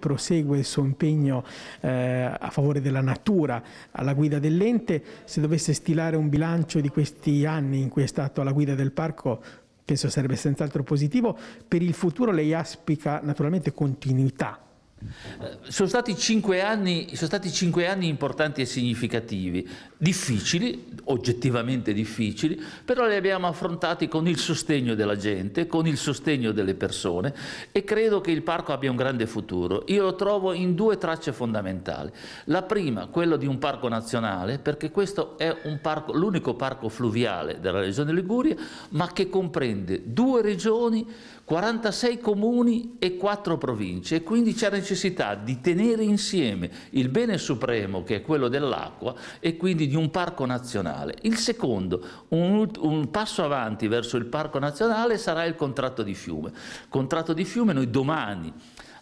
prosegue il suo impegno eh, a favore della natura alla guida dell'ente, se dovesse stilare un bilancio di questi anni in cui è stato alla guida del parco penso sarebbe senz'altro positivo, per il futuro lei aspica naturalmente continuità eh, sono stati, anni, sono stati, cinque anni, importanti e significativi, difficili, oggettivamente difficili, però li abbiamo affrontati con il sostegno della gente, con il sostegno delle persone e credo che il parco abbia un grande futuro. Io lo trovo in due tracce fondamentali. La prima, quella di un parco nazionale, perché questo è l'unico parco fluviale della regione Liguria, ma che comprende due regioni, 46 comuni e 4 province e quindi c'è necessità necessità di tenere insieme il bene supremo che è quello dell'acqua e quindi di un parco nazionale. Il secondo, un, un, passo avanti verso il parco nazionale sarà il contratto di fiume. Contratto di fiume noi domani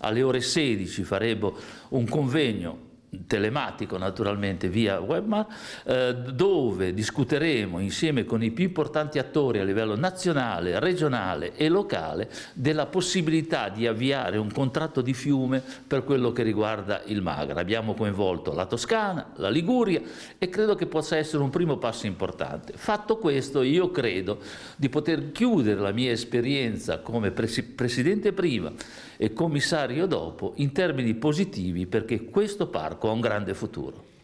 alle ore 16 faremo un convegno telematico naturalmente via webmar eh, dove discuteremo insieme con i più importanti attori a livello nazionale, regionale e locale della possibilità di avviare un contratto di fiume per quello che riguarda il Magra. Abbiamo coinvolto la Toscana, la Liguria e credo che possa essere un primo passo importante. Fatto questo io credo di poter chiudere la mia esperienza come pres presidente prima e commissario dopo in termini positivi perché questo parco con grande futuro.